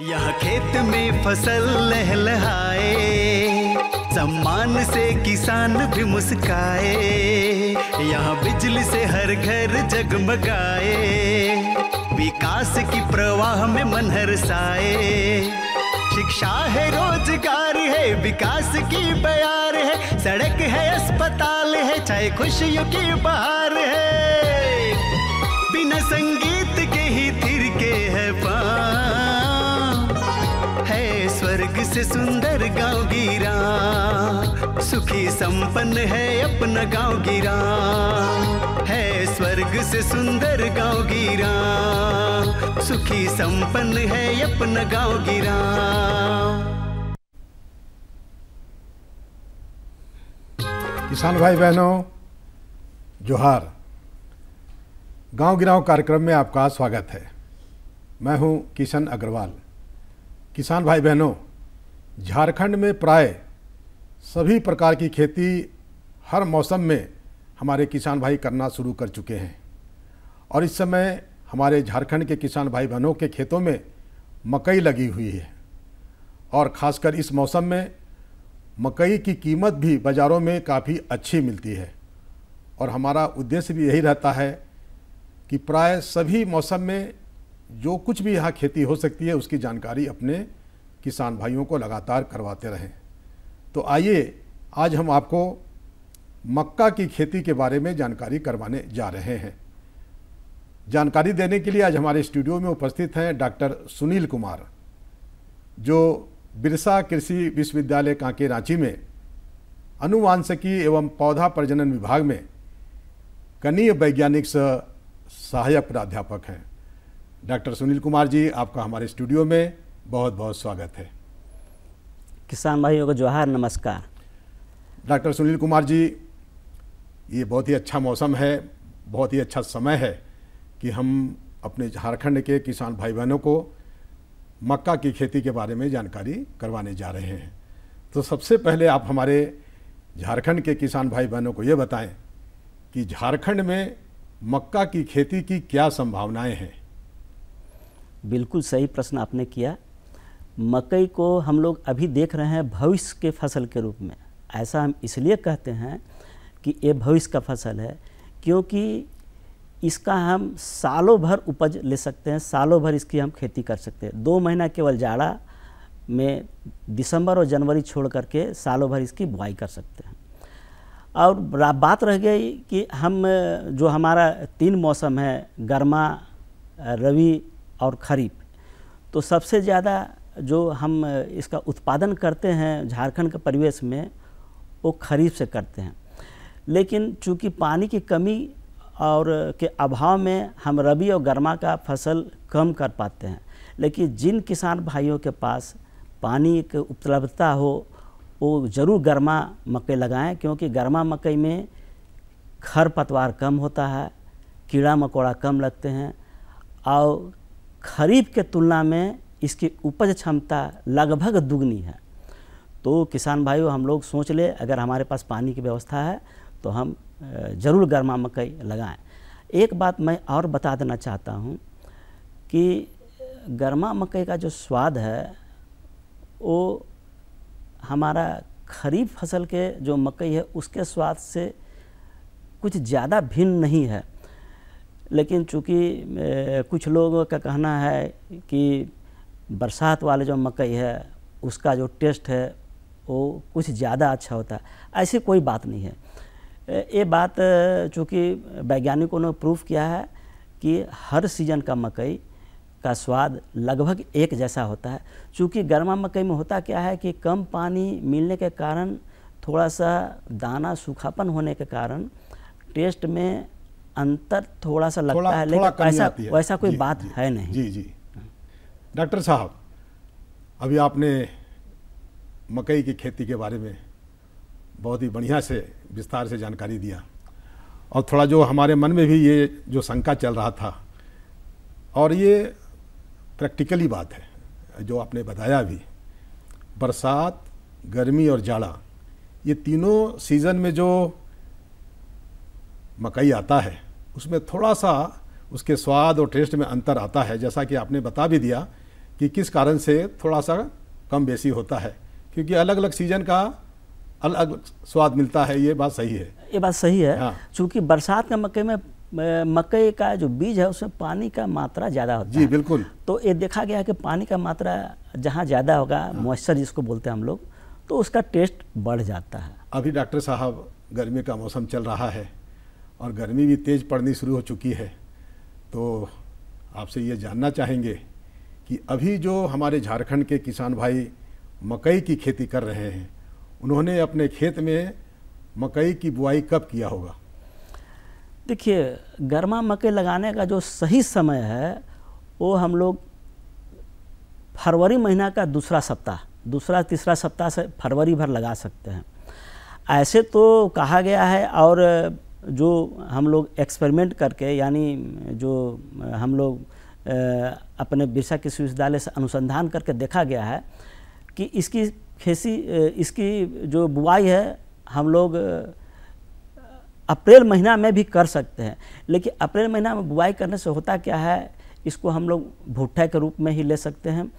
यह खेत में फसल लहलहाए सम्मान से किसान भी मुस्काए यहाँ बिजली से हर घर जगमगाए विकास की प्रवाह में मन हर साए शिक्षा है रोजगार है विकास की बयार है सड़क है अस्पताल है चाहे खुशियों की बहार है बिना संगीत के ही थिर के है पान है स्वर्ग से सुंदर गाँव गिरा सुखी संपन्न है अपना गाँव गिरा है स्वर्ग से सुंदर गाँव गिरा सुखी संपन्न है अपना गाँव गिरा किसान भाई बहनों जोहार गांव गिराव कार्यक्रम में आपका स्वागत है मैं हूं किशन अग्रवाल किसान भाई बहनों झारखंड में प्राय सभी प्रकार की खेती हर मौसम में हमारे किसान भाई करना शुरू कर चुके हैं और इस समय हमारे झारखंड के किसान भाई बहनों के खेतों में मकई लगी हुई है और ख़ासकर इस मौसम में मकई की कीमत भी बाज़ारों में काफ़ी अच्छी मिलती है और हमारा उद्देश्य भी यही रहता है कि प्राय सभी मौसम में जो कुछ भी यहाँ खेती हो सकती है उसकी जानकारी अपने किसान भाइयों को लगातार करवाते रहें तो आइए आज हम आपको मक्का की खेती के बारे में जानकारी करवाने जा रहे हैं जानकारी देने के लिए आज हमारे स्टूडियो में उपस्थित हैं डॉक्टर सुनील कुमार जो बिरसा कृषि विश्वविद्यालय कांके रांची में अनुवांशिकी एवं पौधा प्रजनन विभाग में कनीय वैज्ञानिक सहायक प्राध्यापक हैं डॉक्टर सुनील कुमार जी आपका हमारे स्टूडियो में बहुत बहुत स्वागत है किसान भाइयों को जोहार नमस्कार डॉक्टर सुनील कुमार जी ये बहुत ही अच्छा मौसम है बहुत ही अच्छा समय है कि हम अपने झारखंड के किसान भाई बहनों को मक्का की खेती के बारे में जानकारी करवाने जा रहे हैं तो सबसे पहले आप हमारे झारखंड के किसान भाई बहनों को ये बताएं कि झारखंड में मक्का की खेती की क्या संभावनाएं हैं बिल्कुल सही प्रश्न आपने किया मकई को हम लोग अभी देख रहे हैं भविष्य के फसल के रूप में ऐसा हम इसलिए कहते हैं कि ये भविष्य का फसल है क्योंकि इसका हम सालों भर उपज ले सकते हैं सालों भर इसकी हम खेती कर सकते हैं दो महीना केवल जाड़ा में दिसंबर और जनवरी छोड़ करके सालों भर इसकी बुआई कर सकते हैं और बात रह गई कि हम जो हमारा तीन मौसम है गर्मा रवि और खरीफ तो सबसे ज़्यादा जो हम इसका उत्पादन करते हैं झारखंड के परिवेश में वो खरीफ से करते हैं लेकिन चूँकि पानी की कमी और के अभाव में हम रबी और गर्मा का फसल कम कर पाते हैं लेकिन जिन किसान भाइयों के पास पानी की उपलब्धता हो वो ज़रूर गर्मा मकई लगाएं क्योंकि गर्मा मकई में खर पतवार कम होता है कीड़ा मकोड़ा कम लगते हैं और खरीफ के तुलना में इसकी उपज क्षमता लगभग दुगनी है तो किसान भाइयों हम लोग सोच ले अगर हमारे पास पानी की व्यवस्था है तो हम ज़रूर गर्मा मकई लगाएं एक बात मैं और बता देना चाहता हूँ कि गर्मा मकई का जो स्वाद है वो हमारा खरीफ फसल के जो मकई है उसके स्वाद से कुछ ज़्यादा भिन्न नहीं है लेकिन चूँकि कुछ लोगों का कहना है कि बरसात वाले जो मकई है उसका जो टेस्ट है वो कुछ ज़्यादा अच्छा होता है ऐसी कोई बात नहीं है ये बात चूँकि वैज्ञानिकों ने प्रूफ किया है कि हर सीजन का मकई का स्वाद लगभग एक जैसा होता है चूँकि गर्मा मकई में होता क्या है कि कम पानी मिलने के कारण थोड़ा सा दाना सूखापन होने के कारण टेस्ट में अंतर थोड़ा सा लगता थोड़ा, है लेकिन वैसा है। वैसा कोई बात है नहीं जी जी डॉक्टर साहब अभी आपने मकई की खेती के बारे में बहुत ही बढ़िया से विस्तार से जानकारी दिया और थोड़ा जो हमारे मन में भी ये जो शंका चल रहा था और ये प्रैक्टिकली बात है जो आपने बताया भी बरसात गर्मी और जाड़ा ये तीनों सीज़न में जो मकई आता है उसमें थोड़ा सा उसके स्वाद और टेस्ट में अंतर आता है जैसा कि आपने बता भी दिया कि किस कारण से थोड़ा सा कम बेसी होता है क्योंकि अलग अलग सीजन का अलग स्वाद मिलता है ये बात सही है ये बात सही है हाँ। बरसात के मक्के में मकई का जो बीज है उसमें पानी का मात्रा ज़्यादा होता जी, है जी बिल्कुल तो ये देखा गया है कि पानी का मात्रा जहाँ ज़्यादा होगा हाँ। मॉइस्चर जिसको बोलते हैं हम लोग तो उसका टेस्ट बढ़ जाता है अभी डॉक्टर साहब गर्मी का मौसम चल रहा है और गर्मी भी तेज़ पड़नी शुरू हो चुकी है तो आपसे ये जानना चाहेंगे कि अभी जो हमारे झारखंड के किसान भाई मकई की खेती कर रहे हैं उन्होंने अपने खेत में मकई की बुआई कब किया होगा देखिए गर्मा मकई लगाने का जो सही समय है वो हम लोग फरवरी महीना का दूसरा सप्ताह दूसरा तीसरा सप्ताह से फरवरी भर लगा सकते हैं ऐसे तो कहा गया है और जो हम लोग एक्सपेरिमेंट करके यानी जो हम लोग अपने बिरसा कृषि विश्वविद्यालय से अनुसंधान करके देखा गया है कि इसकी खेसी इसकी जो बुआई है हम लोग अप्रैल महीना में भी कर सकते हैं लेकिन अप्रैल महीना में बुआई करने से होता क्या है इसको हम लोग भुट्टा के रूप में ही ले सकते हैं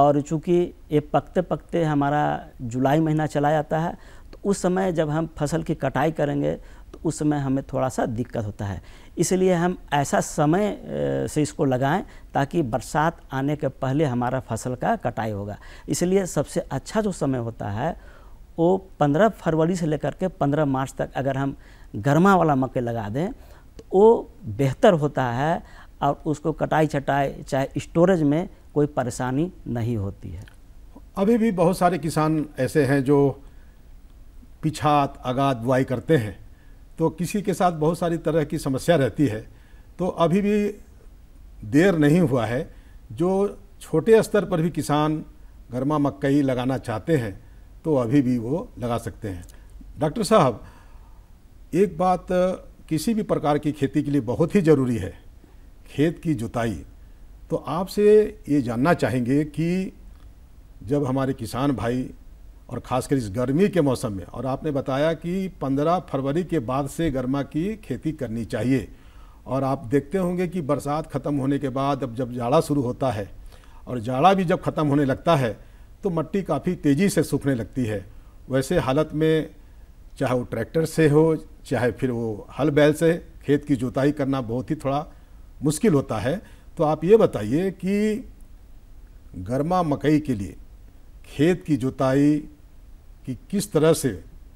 और चूँकि ये पकते पकते हमारा जुलाई महीना चला जाता है तो उस समय जब हम फसल की कटाई करेंगे तो उस समय हमें थोड़ा सा दिक्कत होता है इसलिए हम ऐसा समय से इसको लगाएं ताकि बरसात आने के पहले हमारा फसल का कटाई होगा इसलिए सबसे अच्छा जो समय होता है वो पंद्रह फरवरी से लेकर के पंद्रह मार्च तक अगर हम गर्मा वाला मक्के लगा दें तो वो बेहतर होता है और उसको कटाई छटाई चाहे स्टोरेज में कोई परेशानी नहीं होती है अभी भी बहुत सारे किसान ऐसे हैं जो पिछात आगात बुआई करते हैं तो किसी के साथ बहुत सारी तरह की समस्या रहती है तो अभी भी देर नहीं हुआ है जो छोटे स्तर पर भी किसान गर्मा मकई लगाना चाहते हैं तो अभी भी वो लगा सकते हैं डॉक्टर साहब एक बात किसी भी प्रकार की खेती के लिए बहुत ही ज़रूरी है खेत की जुताई तो आपसे ये जानना चाहेंगे कि जब हमारे किसान भाई और ख़ासकर इस गर्मी के मौसम में और आपने बताया कि 15 फरवरी के बाद से गर्मा की खेती करनी चाहिए और आप देखते होंगे कि बरसात ख़त्म होने के बाद अब जब जाड़ा शुरू होता है और जाड़ा भी जब ख़त्म होने लगता है तो मट्टी काफ़ी तेज़ी से सूखने लगती है वैसे हालत में चाहे वो ट्रैक्टर से हो चाहे फिर वो हल बैल से खेत की जुताई करना बहुत ही थोड़ा मुश्किल होता है तो आप ये बताइए कि गर्मा मकई के लिए खेत की जुताई कि किस तरह से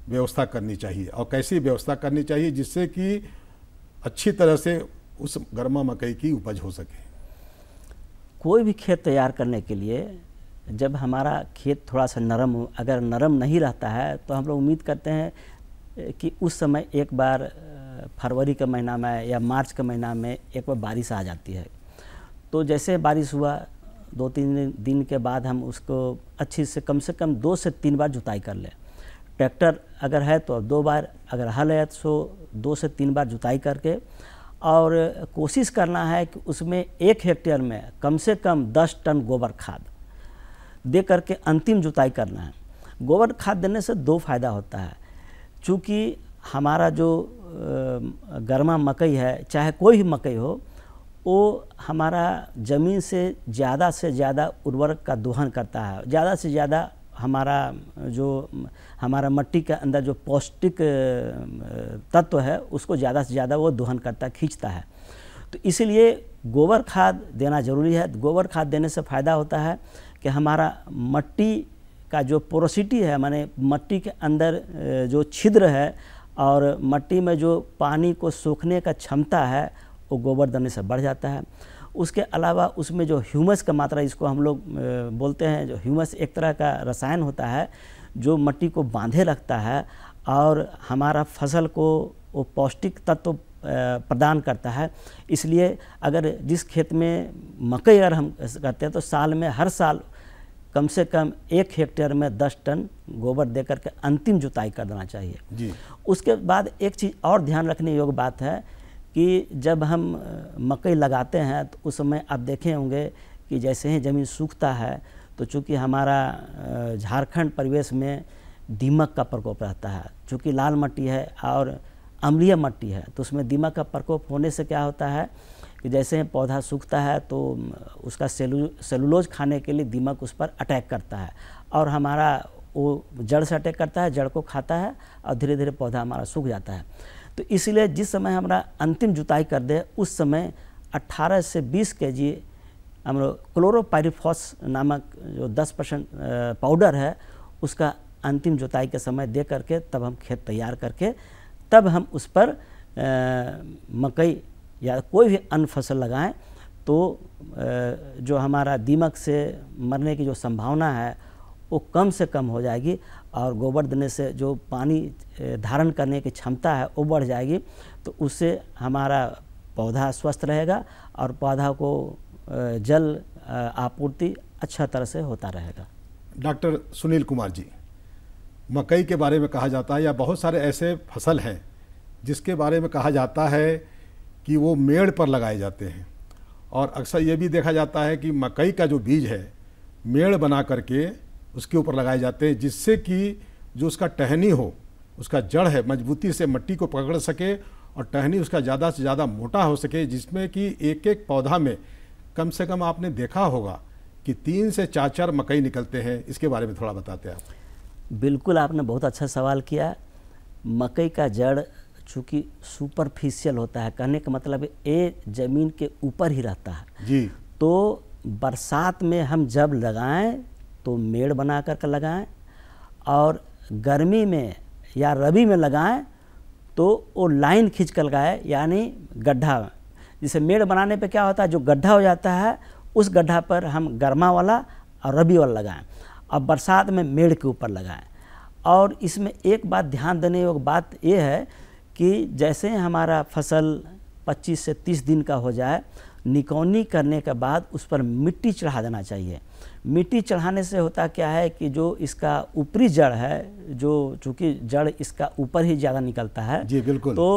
व्यवस्था करनी चाहिए और कैसी व्यवस्था करनी चाहिए जिससे कि अच्छी तरह से उस गर्मा मकई की उपज हो सके कोई भी खेत तैयार करने के लिए जब हमारा खेत थोड़ा सा नरम अगर नरम नहीं रहता है तो हम लोग उम्मीद करते हैं कि उस समय एक बार फरवरी के महीना में या मार्च के महीना में एक बार बारिश आ जाती है तो जैसे बारिश हुआ दो तीन दिन के बाद हम उसको अच्छी से कम से कम दो से तीन बार जुताई कर लें ट्रैक्टर अगर है तो दो बार अगर हल है तो दो से तीन बार जुताई करके और कोशिश करना है कि उसमें एक हेक्टेयर में कम से कम दस टन गोबर खाद दे करके अंतिम जुताई करना है गोबर खाद देने से दो फायदा होता है चूँकि हमारा जो गर्मा मकई है चाहे कोई भी मकई हो वो हमारा ज़मीन से ज़्यादा से ज़्यादा उर्वरक का दोहन करता है ज़्यादा से ज़्यादा हमारा जो हमारा मट्टी के अंदर जो पौष्टिक तत्व है उसको ज़्यादा से ज़्यादा वो दोहन करता खींचता है तो इसलिए गोबर खाद देना ज़रूरी है गोबर खाद देने से फ़ायदा होता है कि हमारा मट्टी का जो पोरोसिटी है माने मट्टी के अंदर जो छिद्र है और मट्टी में जो पानी को सूखने का क्षमता है वो गोबर देने से बढ़ जाता है उसके अलावा उसमें जो ह्यूमस का मात्रा इसको हम लोग बोलते हैं जो ह्यूमस एक तरह का रसायन होता है जो मिट्टी को बांधे रखता है और हमारा फसल को वो पौष्टिक तत्व प्रदान करता है इसलिए अगर जिस खेत में मकई अगर हम करते हैं तो साल में हर साल कम से कम एक हेक्टेयर में दस टन गोबर दे करके अंतिम जुताई कर देना चाहिए जी। उसके बाद एक चीज़ और ध्यान रखने योग्य बात है कि जब हम मकई लगाते हैं तो उस समय आप देखे होंगे कि जैसे ही ज़मीन सूखता है तो चूँकि हमारा झारखंड परिवेश में दीमक का प्रकोप रहता है चूँकि लाल मट्टी है और अम्लीय मट्टी है तो उसमें दीमक का प्रकोप होने से क्या होता है कि जैसे ही पौधा सूखता है तो उसका सेलू सेलुलोज खाने के लिए दीमक उस पर अटैक करता है और हमारा वो जड़ से अटैक करता है जड़ को खाता है और धीरे धीरे पौधा हमारा सूख जाता है तो इसलिए जिस समय हमारा अंतिम जुताई कर दे उस समय 18 से 20 के जी हम क्लोरोपायरिफॉस नामक जो 10 परसेंट पाउडर है उसका अंतिम जुताई के समय दे करके तब हम खेत तैयार करके तब हम उस पर आ, मकई या कोई भी अन्य फसल लगाएं तो आ, जो हमारा दीमक से मरने की जो संभावना है वो कम से कम हो जाएगी और गोबर देने से जो पानी धारण करने की क्षमता है वो बढ़ जाएगी तो उससे हमारा पौधा स्वस्थ रहेगा और पौधा को जल आपूर्ति अच्छा तरह से होता रहेगा डॉक्टर सुनील कुमार जी मकई के बारे में कहा जाता है या बहुत सारे ऐसे फसल हैं जिसके बारे में कहा जाता है कि वो मेड़ पर लगाए जाते हैं और अक्सर ये भी देखा जाता है कि मकई का जो बीज है मेड़ बना करके उसके ऊपर लगाए जाते हैं जिससे कि जो उसका टहनी हो उसका जड़ है मजबूती से मट्टी को पकड़ सके और टहनी उसका ज़्यादा से ज़्यादा मोटा हो सके जिसमें कि एक एक पौधा में कम से कम आपने देखा होगा कि तीन से चार चार मकई निकलते हैं इसके बारे में थोड़ा बताते हैं आप बिल्कुल आपने बहुत अच्छा सवाल किया मकई का जड़ चूँकि सुपरफिशियल होता है कहने का मतलब ये ज़मीन के ऊपर ही रहता है जी तो बरसात में हम जब लगाएं तो मेड़ बना कर कर लगाएँ और गर्मी में या रबी में लगाएँ तो वो लाइन खींच कर लगाए यानी गड्ढा जिसे मेड़ बनाने पे क्या होता है जो गड्ढा हो जाता है उस गड्ढा पर हम गर्मा वाला और रबी वाला लगाएं और बरसात में मेड़ के ऊपर लगाएं और इसमें एक बात ध्यान देने योग्य बात ये है कि जैसे हमारा फसल 25 से 30 दिन का हो जाए निकौनी करने के बाद उस पर मिट्टी चढ़ा देना चाहिए मिट्टी चढ़ाने से होता क्या है कि जो इसका ऊपरी जड़ है जो चूँकि जड़ इसका ऊपर ही ज़्यादा निकलता है जी बिल्कुल तो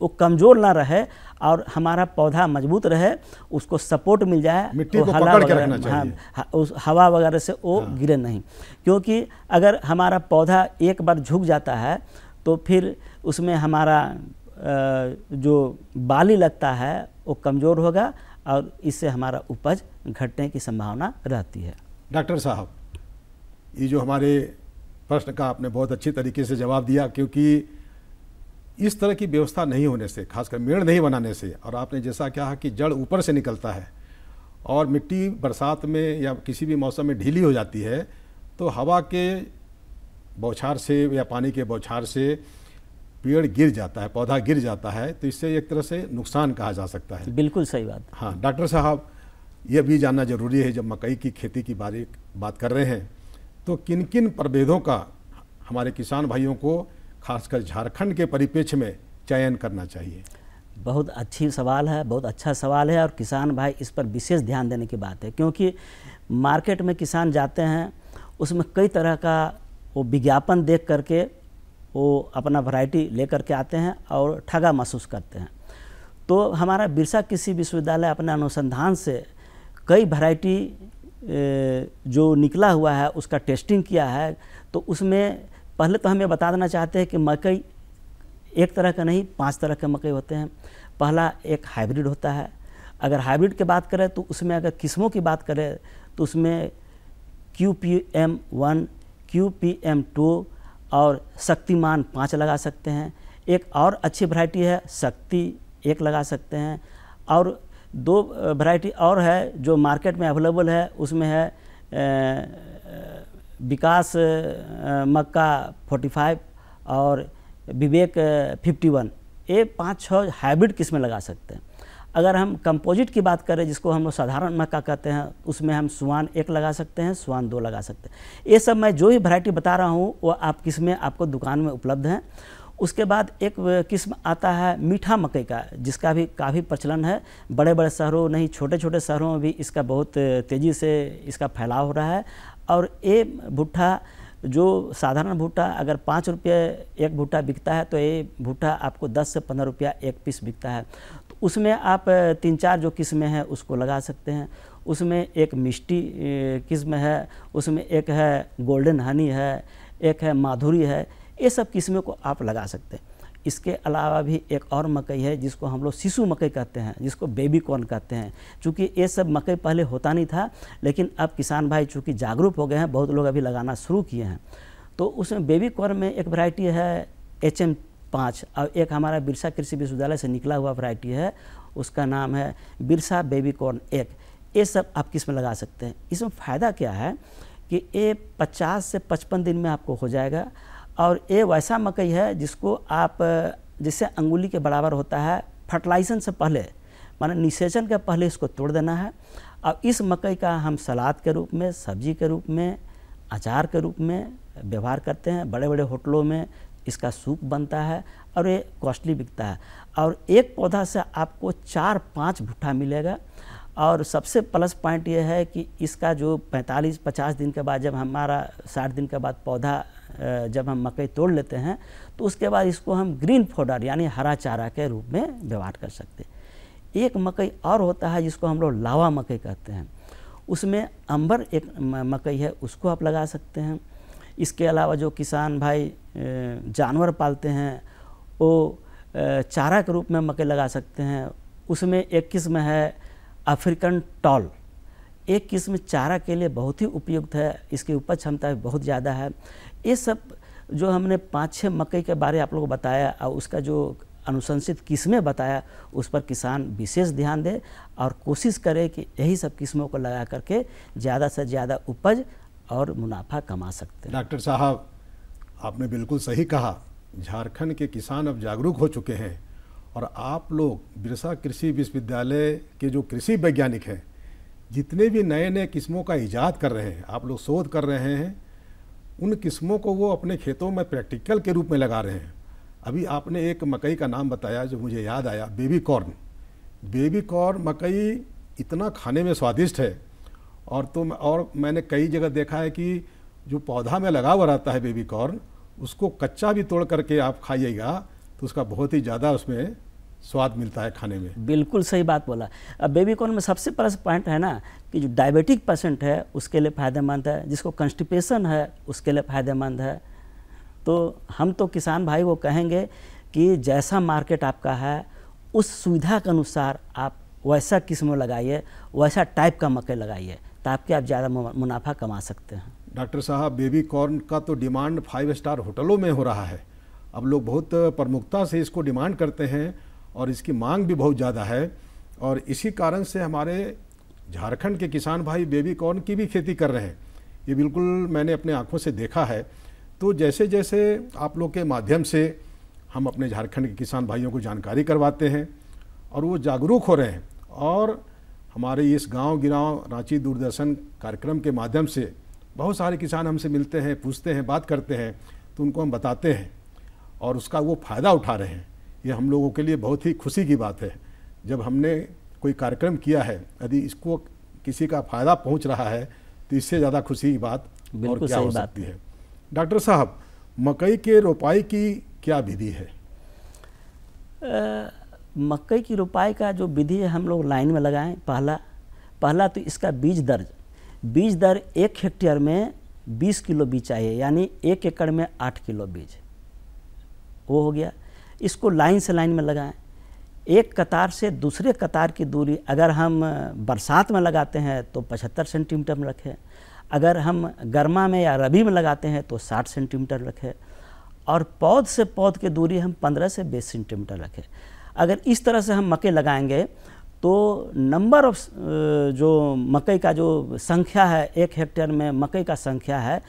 वो कमज़ोर ना रहे और हमारा पौधा मजबूत रहे उसको सपोर्ट मिल जाए मिट्टी को हवा वगैरह हाँ, हाँ, उस हवा वगैरह से वो हाँ। गिरे नहीं क्योंकि अगर हमारा पौधा एक बार झुक जाता है तो फिर उसमें हमारा जो बाली लगता है वो कमज़ोर होगा और इससे हमारा उपज घटने की संभावना रहती है डॉक्टर साहब ये जो हमारे प्रश्न का आपने बहुत अच्छी तरीके से जवाब दिया क्योंकि इस तरह की व्यवस्था नहीं होने से खासकर मेड़ नहीं बनाने से और आपने जैसा कहा कि जड़ ऊपर से निकलता है और मिट्टी बरसात में या किसी भी मौसम में ढीली हो जाती है तो हवा के बौछार से या पानी के बौछार से पेड़ गिर जाता है पौधा गिर जाता है तो इससे एक तरह से नुकसान कहा जा सकता है बिल्कुल सही बात हाँ डॉक्टर साहब ये भी जानना जरूरी है जब मकई की खेती की बारे बात कर रहे हैं तो किन किन प्रभेदों का हमारे किसान भाइयों को खासकर झारखंड के परिपेक्ष में चयन करना चाहिए बहुत अच्छी सवाल है बहुत अच्छा सवाल है और किसान भाई इस पर विशेष ध्यान देने की बात है क्योंकि मार्केट में किसान जाते हैं उसमें कई तरह का वो विज्ञापन देख करके वो अपना वैरायटी लेकर के आते हैं और ठगा महसूस करते हैं तो हमारा बिरसा कृषि विश्वविद्यालय अपने अनुसंधान से कई वैरायटी जो निकला हुआ है उसका टेस्टिंग किया है तो उसमें पहले तो हम ये बता देना चाहते हैं कि मकई एक तरह का नहीं पांच तरह के मकई होते हैं पहला एक हाइब्रिड होता है अगर हाइब्रिड की बात करें तो उसमें अगर किस्मों की बात करें तो उसमें Q P M one Q P M two और शक्तिमान पाँच लगा सकते हैं एक और अच्छी वैरायटी है शक्ति एक लगा सकते हैं और दो वैरायटी और है जो मार्केट में अवेलेबल है उसमें है विकास मक्का 45 और विवेक 51 ये पाँच छः हाइब्रिड किस्में लगा सकते हैं अगर हम कंपोजिट की बात करें जिसको हम लोग साधारण मक्का कहते हैं उसमें हम स्वान एक लगा सकते हैं स्वान दो लगा सकते हैं ये सब मैं जो भी वैरायटी बता रहा हूँ वो आप किस्में आपको दुकान में उपलब्ध हैं उसके बाद एक किस्म आता है मीठा मकई का जिसका भी काफ़ी प्रचलन है बड़े बड़े शहरों नहीं छोटे छोटे शहरों में भी इसका बहुत तेज़ी से इसका फैलाव हो रहा है और ये भुट्टा जो साधारण भुट्टा अगर पाँच रुपये एक भुट्टा बिकता है तो ये भुट्टा आपको दस से पंद्रह रुपया एक पीस बिकता है उसमें आप तीन चार जो किस्में हैं उसको लगा सकते हैं उसमें एक मिष्टी किस्म है उसमें एक है गोल्डन हनी है एक है माधुरी है ये सब किस्में को आप लगा सकते हैं इसके अलावा भी एक और मकई है जिसको हम लोग शिशु मकई कहते हैं जिसको बेबी कॉर्न कहते हैं चूँकि ये सब मकई पहले होता नहीं था लेकिन अब किसान भाई चूँकि जागरूक हो गए हैं बहुत लोग अभी लगाना शुरू किए हैं तो उसमें बेबी कॉर्न में एक वैरायटी है एच एम पाँच और एक हमारा बिरसा कृषि विश्वविद्यालय से निकला हुआ वरायटी है उसका नाम है बिरसा बेबी कॉर्न एक ये सब आप किस में लगा सकते हैं इसमें फ़ायदा क्या है कि ये 50 से 55 दिन में आपको हो जाएगा और ये वैसा मकई है जिसको आप जिससे अंगुली के बराबर होता है फर्टिलाइजेशन से पहले माना निषेचन के पहले इसको तोड़ देना है और इस मकई का हम सलाद के रूप में सब्जी के रूप में अचार के रूप में व्यवहार करते हैं बड़े बड़े होटलों में इसका सूप बनता है और ये कॉस्टली बिकता है और एक पौधा से आपको चार पाँच भुट्टा मिलेगा और सबसे प्लस पॉइंट ये है कि इसका जो 45-50 दिन के बाद जब हमारा 60 दिन के बाद पौधा जब हम मकई तोड़ लेते हैं तो उसके बाद इसको हम ग्रीन फोडर यानी हरा चारा के रूप में व्यवहार कर सकते हैं एक मकई और होता है जिसको हम लोग लावा मकई कहते हैं उसमें अंबर एक मकई है उसको आप लगा सकते हैं इसके अलावा जो किसान भाई जानवर पालते हैं वो चारा के रूप में मकई लगा सकते हैं उसमें एक किस्म है अफ्रीकन टॉल एक किस्म चारा के लिए बहुत ही उपयुक्त है इसकी उपज क्षमता भी बहुत ज़्यादा है ये सब जो हमने पाँच छः मकई के बारे आप लोगों को बताया और उसका जो अनुशंसित किस्में बताया उस पर किसान विशेष ध्यान दे और कोशिश करे कि यही सब किस्मों को लगा करके ज़्यादा से ज़्यादा उपज और मुनाफा कमा सकते हैं डॉक्टर साहब आपने बिल्कुल सही कहा झारखंड के किसान अब जागरूक हो चुके हैं और आप लोग बिरसा कृषि विश्वविद्यालय के जो कृषि वैज्ञानिक हैं जितने भी नए नए किस्मों का ईजाद कर रहे हैं आप लोग शोध कर रहे हैं उन किस्मों को वो अपने खेतों में प्रैक्टिकल के रूप में लगा रहे हैं अभी आपने एक मकई का नाम बताया जो मुझे याद आया बेबी कॉर्न बेबी कॉर्न मकई इतना खाने में स्वादिष्ट है और तो और मैंने कई जगह देखा है कि जो पौधा में लगा हुआ रहता है बेबी कॉर्न उसको कच्चा भी तोड़ करके आप खाइएगा तो उसका बहुत ही ज़्यादा उसमें स्वाद मिलता है खाने में बिल्कुल सही बात बोला अब बेबी कॉर्न में सबसे प्लस पॉइंट है ना कि जो डायबिटिक पेशेंट है उसके लिए फ़ायदेमंद है जिसको कंस्टिपेशन है उसके लिए फ़ायदेमंद है तो हम तो किसान भाई को कहेंगे कि जैसा मार्केट आपका है उस सुविधा के अनुसार आप वैसा किस्म लगाइए वैसा टाइप का मकई लगाइए ताकि आप ज़्यादा मुनाफा कमा सकते हैं डॉक्टर साहब बेबी कॉर्न का तो डिमांड फाइव स्टार होटलों में हो रहा है अब लोग बहुत प्रमुखता से इसको डिमांड करते हैं और इसकी मांग भी बहुत ज़्यादा है और इसी कारण से हमारे झारखंड के किसान भाई बेबी कॉर्न की भी खेती कर रहे हैं ये बिल्कुल मैंने अपने आँखों से देखा है तो जैसे जैसे आप लोग के माध्यम से हम अपने झारखंड के किसान भाइयों को जानकारी करवाते हैं और वो जागरूक हो रहे हैं और हमारे इस गांव गिराव रांची दूरदर्शन कार्यक्रम के माध्यम से बहुत सारे किसान हमसे मिलते हैं पूछते हैं बात करते हैं तो उनको हम बताते हैं और उसका वो फ़ायदा उठा रहे हैं ये हम लोगों के लिए बहुत ही खुशी की बात है जब हमने कोई कार्यक्रम किया है यदि इसको किसी का फ़ायदा पहुँच रहा है तो इससे ज़्यादा खुशी की बात और क्या हो सकती है डॉक्टर साहब मकई के रोपाई की क्या विधि है आ... मकई की रोपाई का जो विधि है हम लोग लाइन में लगाएं पहला पहला तो इसका बीज दर बीज दर एक हेक्टेयर में 20 किलो बीज चाहिए यानी एक एकड़ में 8 किलो बीज वो हो गया इसको लाइन से लाइन में लगाएं एक कतार से दूसरे कतार की दूरी अगर हम बरसात में लगाते हैं तो 75 सेंटीमीटर में रखें अगर हम गर्मा में या रबी में लगाते हैं तो 60 सेंटीमीटर रखें और पौध से पौध की दूरी हम 15 से 20 सेंटीमीटर रखें अगर इस तरह से हम मकई लगाएंगे तो नंबर ऑफ जो मकई का जो संख्या है एक हेक्टेयर में मकई का संख्या है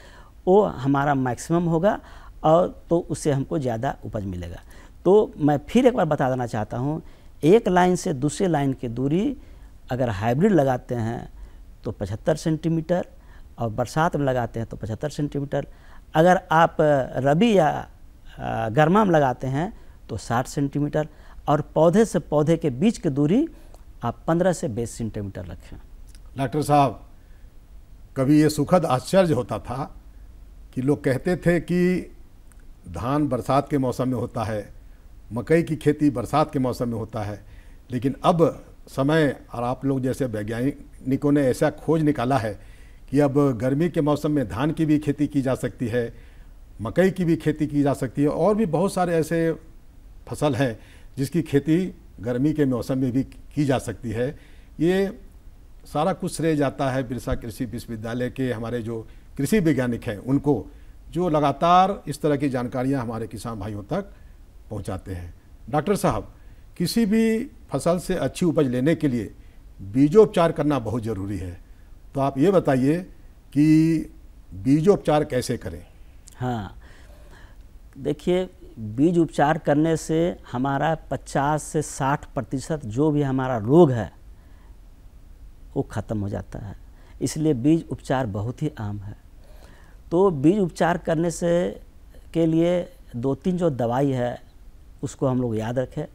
वो हमारा मैक्सिमम होगा और तो उससे हमको ज़्यादा उपज मिलेगा तो मैं फिर एक बार बता देना चाहता हूँ एक लाइन से दूसरे लाइन की दूरी अगर हाइब्रिड लगाते हैं तो 75 सेंटीमीटर और बरसात में लगाते हैं तो 75 सेंटीमीटर अगर आप रबी या गर्मा में लगाते हैं तो 60 सेंटीमीटर और पौधे से पौधे के बीच की दूरी आप 15 से 20 सेंटीमीटर रखें डॉक्टर साहब कभी ये सुखद आश्चर्य होता था कि लोग कहते थे कि धान बरसात के मौसम में होता है मकई की खेती बरसात के मौसम में होता है लेकिन अब समय और आप लोग जैसे वैज्ञानिकों ने ऐसा खोज निकाला है कि अब गर्मी के मौसम में धान की भी खेती की जा सकती है मकई की भी खेती की जा सकती है और भी बहुत सारे ऐसे फसल हैं जिसकी खेती गर्मी के मौसम में भी की जा सकती है ये सारा कुछ श्रेय जाता है बिरसा कृषि विश्वविद्यालय के हमारे जो कृषि वैज्ञानिक हैं उनको जो लगातार इस तरह की जानकारियाँ हमारे किसान भाइयों तक पहुँचाते हैं डॉक्टर साहब किसी भी फसल से अच्छी उपज लेने के लिए बीजोपचार करना बहुत ज़रूरी है तो आप ये बताइए कि बीजोपचार कैसे करें हाँ देखिए बीज उपचार करने से हमारा 50 से 60 प्रतिशत जो भी हमारा रोग है वो ख़त्म हो जाता है इसलिए बीज उपचार बहुत ही आम है तो बीज उपचार करने से के लिए दो तीन जो दवाई है उसको हम लोग याद रखें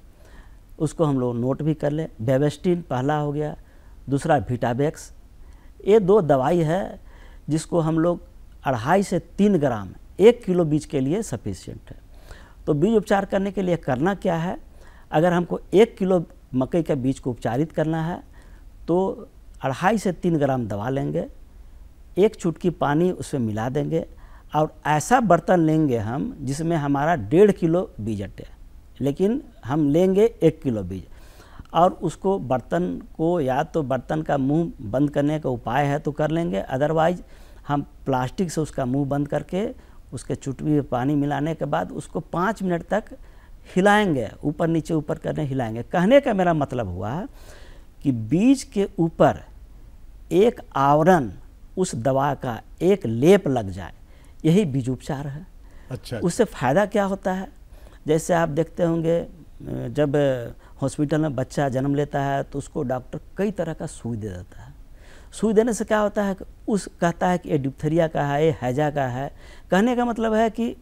उसको हम लोग नोट भी कर लें बेवेस्टिन पहला हो गया दूसरा विटाबैक्स ये दो दवाई है जिसको हम लोग अढ़ाई से तीन ग्राम एक किलो बीज के लिए सफिशियंट है तो बीज उपचार करने के लिए करना क्या है अगर हमको एक किलो मकई का बीज को उपचारित करना है तो अढ़ाई से तीन ग्राम दवा लेंगे एक चुटकी पानी उसमें मिला देंगे और ऐसा बर्तन लेंगे हम जिसमें हमारा डेढ़ किलो बीज अटे लेकिन हम लेंगे एक किलो बीज और उसको बर्तन को या तो बर्तन का मुंह बंद करने का उपाय है तो कर लेंगे अदरवाइज हम प्लास्टिक से उसका मुंह बंद करके उसके चुटवी में पानी मिलाने के बाद उसको पाँच मिनट तक हिलाएंगे ऊपर नीचे ऊपर करने हिलाएंगे कहने का मेरा मतलब हुआ कि बीज के ऊपर एक आवरण उस दवा का एक लेप लग जाए यही बीज उपचार है अच्छा उससे फ़ायदा क्या होता है जैसे आप देखते होंगे जब हॉस्पिटल में बच्चा जन्म लेता है तो उसको डॉक्टर कई तरह का सुई दे देता है सुई देने से क्या होता है उस कहता है कि ये डिप्थेरिया का है ये हैजा का है कहने का मतलब है कि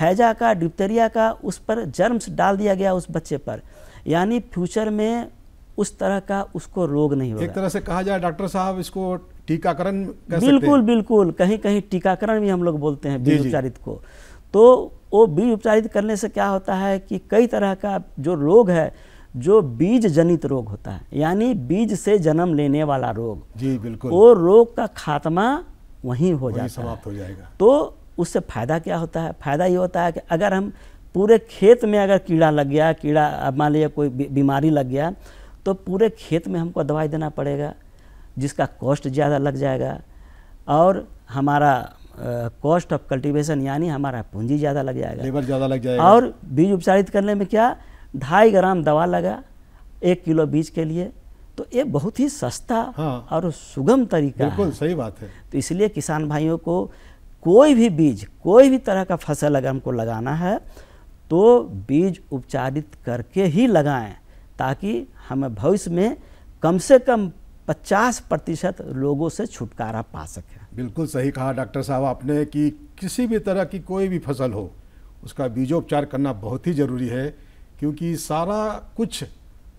हैजा का डिप्थेरिया का उस पर जर्म्स डाल दिया गया उस बच्चे पर यानी फ्यूचर में उस तरह का उसको रोग नहीं होगा एक तरह से कहा जाए डॉक्टर साहब इसको टीकाकरण बिल्कुल बिल्कुल कहीं कहीं टीकाकरण भी हम लोग बोलते हैं बीज उपचारित को तो वो बीज उपचारित करने से क्या होता है कि कई तरह का जो रोग है जो बीज जनित रोग होता है यानी बीज से जन्म लेने वाला रोग जी बिल्कुल वो रोग का खात्मा वहीं हो जाए समाप्त हो जाएगा तो उससे फ़ायदा क्या होता है फ़ायदा ये होता है कि अगर हम पूरे खेत में अगर कीड़ा लग गया कीड़ा मान लिया कोई बीमारी लग गया तो पूरे खेत में हमको दवाई देना पड़ेगा जिसका कॉस्ट ज़्यादा लग जाएगा और हमारा कॉस्ट ऑफ कल्टीवेशन यानी हमारा पूंजी ज़्यादा लग जाएगा लेबर ज़्यादा लग जाएगा और बीज उपचारित करने में क्या ढाई ग्राम दवा लगा एक किलो बीज के लिए तो ये बहुत ही सस्ता हाँ, और सुगम तरीका बिल्कुल सही बात है तो इसलिए किसान भाइयों को कोई भी बीज कोई भी तरह का फसल अगर हमको लगाना है तो बीज उपचारित करके ही लगाएं ताकि हमें भविष्य में कम से कम 50 प्रतिशत लोगों से छुटकारा पा सके बिल्कुल सही कहा डॉक्टर साहब आपने कि किसी भी तरह की कोई भी फसल हो उसका बीजोपचार करना बहुत ही ज़रूरी है क्योंकि सारा कुछ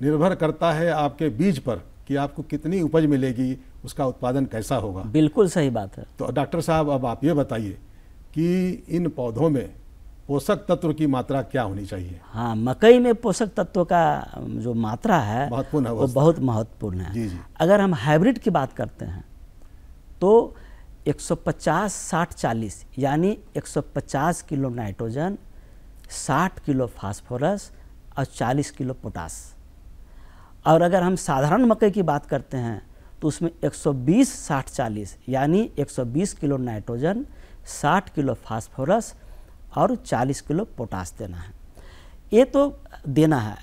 निर्भर करता है आपके बीज पर कि आपको कितनी उपज मिलेगी उसका उत्पादन कैसा होगा बिल्कुल सही बात है तो डॉक्टर साहब अब आप ये बताइए कि इन पौधों में पोषक तत्व की मात्रा क्या होनी चाहिए हाँ मकई में पोषक तत्व का जो मात्रा है महत्वपूर्ण वो बहुत महत्वपूर्ण है जी जी अगर हम हाइब्रिड की बात करते हैं तो 150 60 40 यानी 150 किलो नाइट्रोजन 60 किलो फास्फोरस और 40 किलो पोटास और अगर हम साधारण मकई की बात करते हैं तो उसमें 120 60 40 यानी 120 किलो नाइट्रोजन 60 किलो फास्फोरस और 40 किलो पोटास देना है ये तो देना है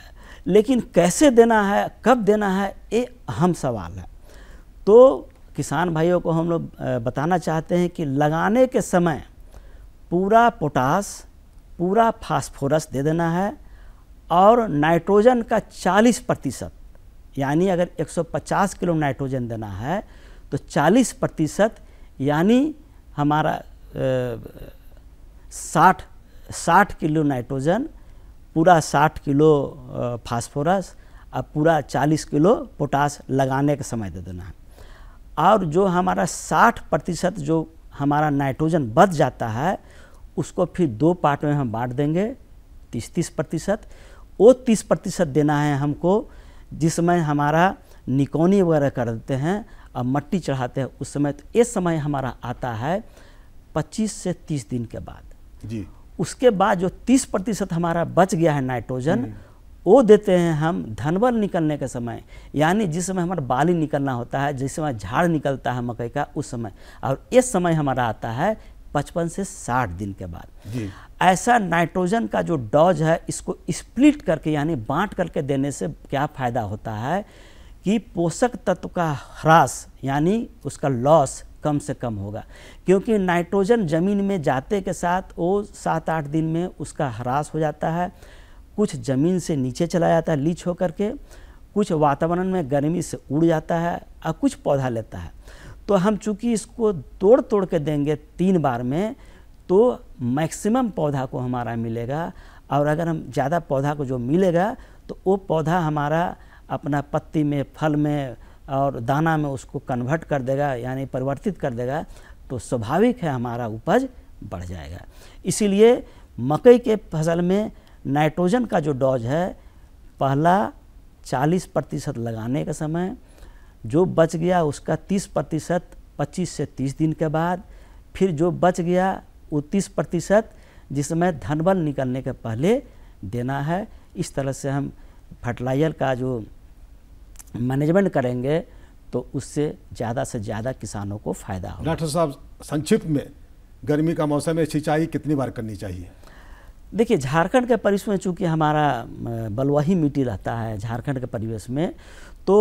लेकिन कैसे देना है कब देना है ये अहम सवाल है तो किसान भाइयों को हम लोग बताना चाहते हैं कि लगाने के समय पूरा पोटास पूरा फास्फोरस दे देना है और नाइट्रोजन का 40 प्रतिशत यानी अगर 150 किलो नाइट्रोजन देना है तो 40 प्रतिशत यानी हमारा साठ साठ किलो नाइट्रोजन पूरा साठ किलो फास्फोरस और पूरा चालीस किलो पोटास लगाने का समय दे देना है और जो हमारा साठ प्रतिशत जो हमारा नाइट्रोजन बच जाता है उसको फिर दो पार्ट में हम बांट देंगे तीस तीस प्रतिशत वो तीस प्रतिशत देना है हमको जिस समय हमारा निकोनी वगैरह कर देते हैं और मट्टी चढ़ाते हैं उस समय तो ये समय हमारा आता है पच्चीस से तीस दिन के बाद जी उसके बाद जो तीस प्रतिशत हमारा बच गया है नाइट्रोजन हम्म। वो देते हैं हम धनबल निकलने के समय यानी जिस समय हमारा बाली निकलना होता है जिस समय झाड़ निकलता है मकई का उस समय और इस समय हमारा आता है पचपन से साठ दिन के बाद ऐसा नाइट्रोजन का जो डॉज है इसको स्प्लिट करके यानी बांट करके देने से क्या फ़ायदा होता है कि पोषक तत्व का ह्रास यानी उसका लॉस कम से कम होगा क्योंकि नाइट्रोजन ज़मीन में जाते के साथ वो सात आठ दिन में उसका ह्रास हो जाता है कुछ ज़मीन से नीचे चला जाता है लीच होकर के कुछ वातावरण में गर्मी से उड़ जाता है और कुछ पौधा लेता है तो हम चूँकि इसको तोड़ तोड़ के देंगे तीन बार में तो मैक्सिमम पौधा को हमारा मिलेगा और अगर हम ज़्यादा पौधा को जो मिलेगा तो वो पौधा हमारा अपना पत्ती में फल में और दाना में उसको कन्वर्ट कर देगा यानी परिवर्तित कर देगा तो स्वाभाविक है हमारा उपज बढ़ जाएगा इसीलिए मकई के फसल में नाइट्रोजन का जो डोज है पहला 40 प्रतिशत लगाने का समय जो बच गया उसका 30 प्रतिशत पच्चीस से 30 दिन के बाद फिर जो बच गया उनतीस प्रतिशत जिसमें धनबल निकलने के पहले देना है इस तरह से हम फर्टिलाइजर का जो मैनेजमेंट करेंगे तो उससे ज़्यादा से ज़्यादा किसानों को फायदा होगा डॉक्टर साहब संक्षिप्त में गर्मी का मौसम में सिंचाई कितनी बार करनी चाहिए देखिए झारखंड के परिवेश में चूँकि हमारा बलवाही मिट्टी रहता है झारखंड के परिवेश में तो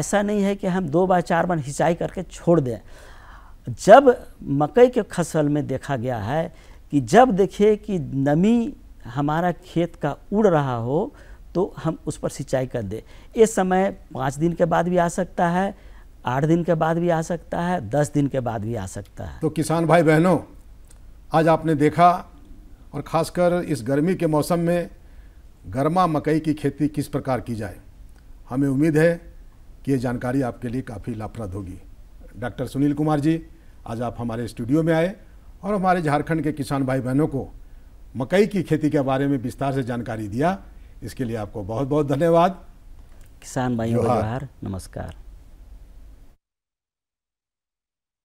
ऐसा नहीं है कि हम दो बार चार बार सिंचाई करके छोड़ दें जब मकई के फसल में देखा गया है कि जब देखिए कि नमी हमारा खेत का उड़ रहा हो तो हम उस पर सिंचाई कर दें ये समय पाँच दिन के बाद भी आ सकता है आठ दिन के बाद भी आ सकता है दस दिन के बाद भी आ सकता है तो किसान भाई बहनों आज आपने देखा और ख़ासकर इस गर्मी के मौसम में गर्मा मकई की खेती किस प्रकार की जाए हमें उम्मीद है कि ये जानकारी आपके लिए काफ़ी लाभप्रद होगी डॉक्टर सुनील कुमार जी आज आप हमारे स्टूडियो में आए और हमारे झारखंड के किसान भाई बहनों को मकई की खेती के बारे में विस्तार से जानकारी दिया इसके लिए आपको बहुत बहुत धन्यवाद किसान भाई नमस्कार